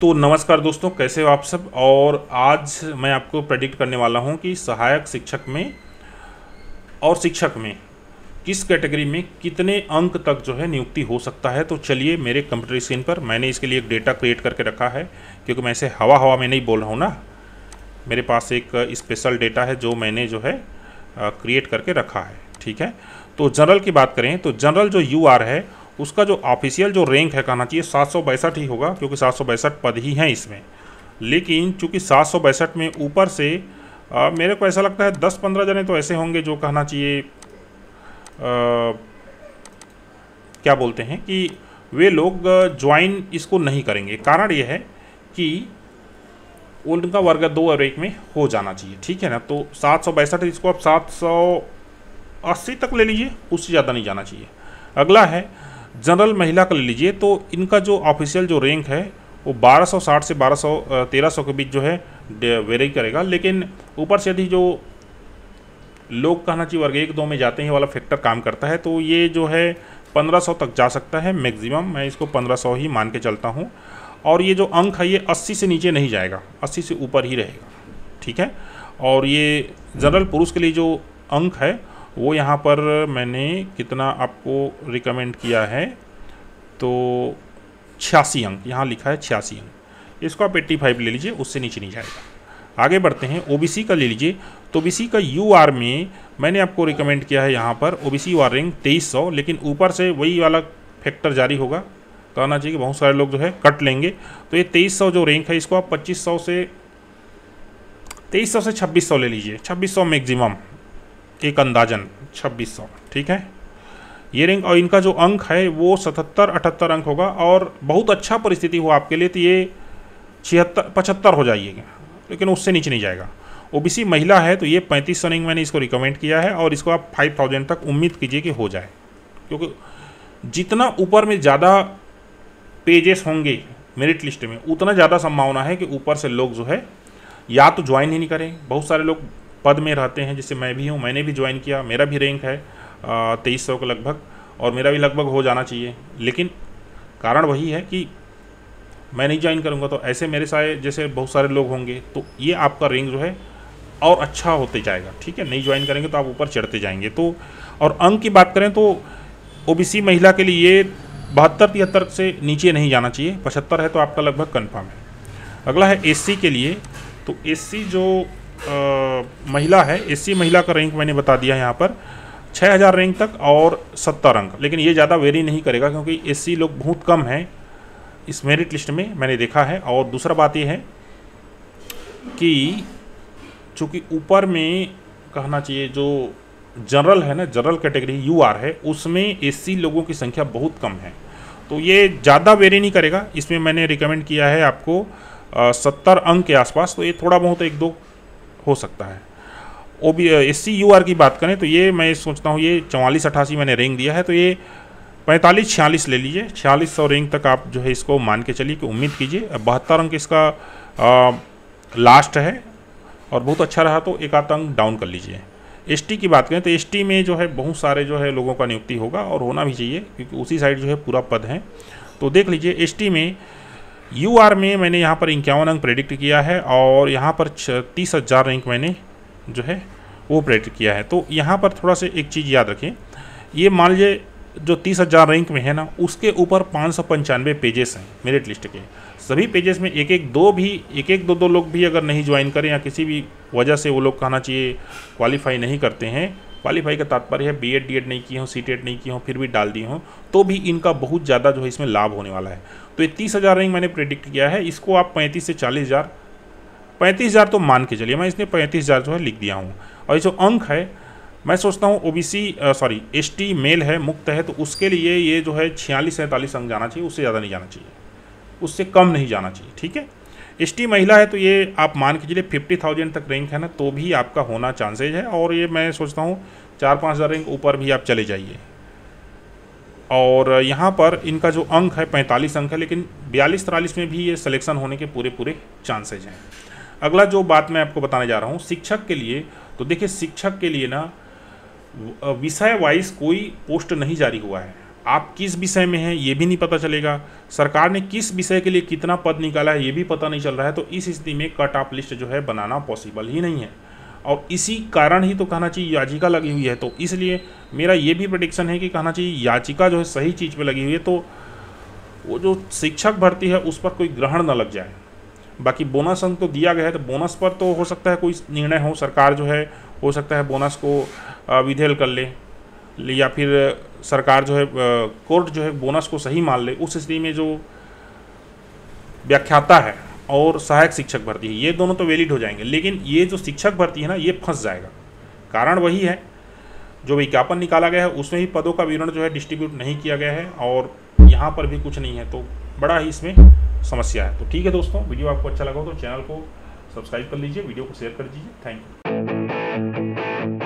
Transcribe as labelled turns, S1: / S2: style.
S1: तो नमस्कार दोस्तों कैसे हो आप सब और आज मैं आपको प्रेडिक्ट करने वाला हूं कि सहायक शिक्षक में और शिक्षक में किस कैटेगरी में कितने अंक तक जो है नियुक्ति हो सकता है तो चलिए मेरे कंप्यूटर स्क्रीन पर मैंने इसके लिए एक डेटा क्रिएट करके रखा है क्योंकि मैं इसे हवा हवा में नहीं बोल रहा हूँ ना मेरे पास एक स्पेशल डेटा है जो मैंने जो है क्रिएट करके रखा है ठीक है तो जनरल की बात करें तो जनरल जो यू आर है उसका जो ऑफिशियल जो रैंक है कहना चाहिए सात ही होगा क्योंकि सात पद ही हैं इसमें लेकिन चूँकि सात में ऊपर से आ, मेरे को ऐसा लगता है दस पंद्रह जने तो ऐसे होंगे जो कहना चाहिए क्या बोलते हैं कि वे लोग ज्वाइन इसको नहीं करेंगे कारण यह है कि उनका वर्ग दो और एक में हो जाना चाहिए ठीक है ना तो सात सौ बैसठ इसको आप सात सौ अस्सी तक ले लीजिए उससे ज़्यादा नहीं जाना चाहिए अगला है जनरल महिला का ले लीजिए तो इनका जो ऑफिशियल जो रैंक है वो 1260 से 1200 1300 के बीच जो है वेरी करेगा लेकिन ऊपर से यदि जो लोग कहना चाहिए वर्ग एक दो में जाते हैं वाला फैक्टर काम करता है तो ये जो है 1500 तक जा सकता है मैक्सिमम मैं इसको 1500 ही मान के चलता हूँ और ये जो अंक है ये 80 से नीचे नहीं जाएगा 80 से ऊपर ही रहेगा ठीक है और ये जनरल पुरुष के लिए जो अंक है वो यहाँ पर मैंने कितना आपको रिकमेंड किया है तो छियासी अंक यहाँ लिखा है छियासी अंक इसको आप एट्टी फाइव ले लीजिए उससे नीचे नहीं जाएगा आगे बढ़ते हैं ओबीसी का ले लीजिए तो ओबीसी का यू आर में मैंने आपको रिकमेंड किया है यहाँ पर ओबीसी यू आर रैंक तेईस सौ लेकिन ऊपर से वही वाला फैक्टर जारी होगा तो आना चाहिए कि बहुत सारे लोग जो है कट लेंगे तो ये तेईस सौ जो रैंक है इसको आप पच्चीस सौ से तेईस सौ से छब्बीस सौ ले लीजिए छब्बीस सौ मैक्सिमम एक अंदाजन 2600 ठीक है ये रिंग और इनका जो अंक है वो 77 अठहत्तर अंक होगा और बहुत अच्छा परिस्थिति हो आपके लिए तो ये छिहत्तर पचहत्तर हो जाइएगा लेकिन उससे नीचे नहीं जाएगा ओबीसी महिला है तो ये पैंतीस रिंग मैंने इसको रिकमेंड किया है और इसको आप फाइव थाउजेंड तक उम्मीद कीजिए कि हो जाए क्योंकि जितना ऊपर में ज़्यादा पेजेस होंगे मेरिट लिस्ट में उतना ज़्यादा संभावना है कि ऊपर से लोग जो है या तो ज्वाइन ही नहीं करें बहुत सारे लोग पद में रहते हैं जैसे मैं भी हूँ मैंने भी ज्वाइन किया मेरा भी रैंक है तेईस सौ के लगभग और मेरा भी लगभग हो जाना चाहिए लेकिन कारण वही है कि मैं नहीं ज्वाइन करूँगा तो ऐसे मेरे सारे जैसे बहुत सारे लोग होंगे तो ये आपका रैंक जो है और अच्छा होते जाएगा ठीक है नहीं ज्वाइन करेंगे तो आप ऊपर चढ़ते जाएंगे तो और अंक की बात करें तो ओ महिला के लिए बहत्तर तिहत्तर से नीचे नहीं जाना चाहिए पचहत्तर है तो आपका लगभग कन्फर्म है अगला है एस के लिए तो एस जो महिला है एससी महिला का रैंक मैंने बता दिया यहाँ पर 6000 रैंक तक और 70 रैंक लेकिन ये ज़्यादा वेरी नहीं करेगा क्योंकि एससी लोग बहुत कम हैं इस मेरिट लिस्ट में मैंने देखा है और दूसरा बात यह है कि चूँकि ऊपर में कहना चाहिए जो जनरल है ना जनरल कैटेगरी यू आर है उसमें एससी लोगों की संख्या बहुत कम है तो ये ज़्यादा वेरी नहीं करेगा इसमें मैंने रिकमेंड किया है आपको सत्तर अंक के आसपास तो ये थोड़ा बहुत एक दो हो सकता है O B S C U R की बात करें तो ये मैं सोचता हूँ ये चौवालीस अट्ठासी मैंने रेंग दिया है तो ये पैंतालीस छियालीस ले लीजिए छियालीस सौ रेंग तक आप जो है इसको मान के चलिए कि उम्मीद कीजिए बहत्तर अंक इसका आ, लास्ट है और बहुत अच्छा रहा तो एक आध अंक डाउन कर लीजिए टी की बात करें तो टी में जो है बहुत सारे जो है लोगों का नियुक्ति होगा और होना भी चाहिए क्योंकि उसी साइड जो है पूरा पद है तो देख लीजिए टी में यू आर में मैंने यहाँ पर इक्यावन अंक प्रेडिक्ट किया है और यहाँ पर तीस हज़ार रैंक मैंने जो है वो प्रेडिक्ट किया है तो यहाँ पर थोड़ा सा एक चीज़ याद रखें ये मान लीजिए जो तीस हज़ार रैंक में है ना उसके ऊपर पाँच सौ पंचानवे पेजेस हैं मेरिट लिस्ट के सभी पेजेस में एक एक दो भी एक एक दो दो लोग भी अगर नहीं ज्वाइन करें या किसी भी वजह से वो लोग कहना चाहिए क्वालिफाई नहीं करते हैं क्वालिफाई का तात्पर्य है बी एड डी एड नहीं किए हों सी टेड नहीं किए हों फिर भी डाल दिए हों तो भी इनका बहुत ज़्यादा जो है इसमें लाभ होने वाला है तो ये तीस हज़ार रैंक मैंने प्रिडिक्ट किया है इसको आप पैंतीस से चालीस हज़ार पैंतीस हज़ार तो मान के चलिए मैं इसने पैंतीस हज़ार जो है लिख दिया हूँ और ये जो अंक है मैं सोचता हूँ ओ सॉरी एस मेल है मुक्त है तो उसके लिए ये जो है छियालीस सैंतालीस अंक जाना चाहिए उससे ज़्यादा नहीं जाना चाहिए उससे कम नहीं जाना चाहिए ठीक है एस महिला है तो ये आप मान के चलिए फिफ्टी थाउजेंड तक रैंक है ना तो भी आपका होना चांसेज है और ये मैं सोचता हूँ चार पाँच हज़ार रैंक ऊपर भी आप चले जाइए और यहाँ पर इनका जो अंक है पैंतालीस अंक है लेकिन बयालीस तिरालीस में भी ये सिलेक्शन होने के पूरे पूरे चांसेज हैं अगला जो बात मैं आपको बताने जा रहा हूँ शिक्षक के लिए तो देखिए शिक्षक के लिए ना विषय वाइज कोई पोस्ट नहीं जारी हुआ है आप किस विषय में हैं ये भी नहीं पता चलेगा सरकार ने किस विषय के लिए कितना पद निकाला है ये भी पता नहीं चल रहा है तो इस स्थिति में कट ऑफ लिस्ट जो है बनाना पॉसिबल ही नहीं है और इसी कारण ही तो कहना चाहिए याचिका लगी हुई है तो इसलिए मेरा ये भी प्रडिक्शन है कि कहना चाहिए याचिका जो है सही चीज़ पर लगी हुई है तो वो जो शिक्षक भर्ती है उस पर कोई ग्रहण न लग जाए बाकी बोनस अंक तो दिया गया है तो बोनस पर तो हो सकता है कोई निर्णय हो सरकार जो है हो सकता है बोनस को विधेयल कर ले या फिर सरकार जो है कोर्ट जो है बोनस को सही मान ले उस स्थिति में जो व्याख्याता है और सहायक शिक्षक भर्ती है ये दोनों तो वैलिड हो जाएंगे लेकिन ये जो शिक्षक भर्ती है ना ये फंस जाएगा कारण वही है जो विज्ञापन निकाला गया है उसमें ही पदों का विवरण जो है डिस्ट्रीब्यूट नहीं किया गया है और यहाँ पर भी कुछ नहीं है तो बड़ा ही इसमें समस्या है तो ठीक है दोस्तों वीडियो आपको अच्छा लगा हो तो चैनल को सब्सक्राइब कर लीजिए वीडियो को शेयर कर दीजिए थैंक यू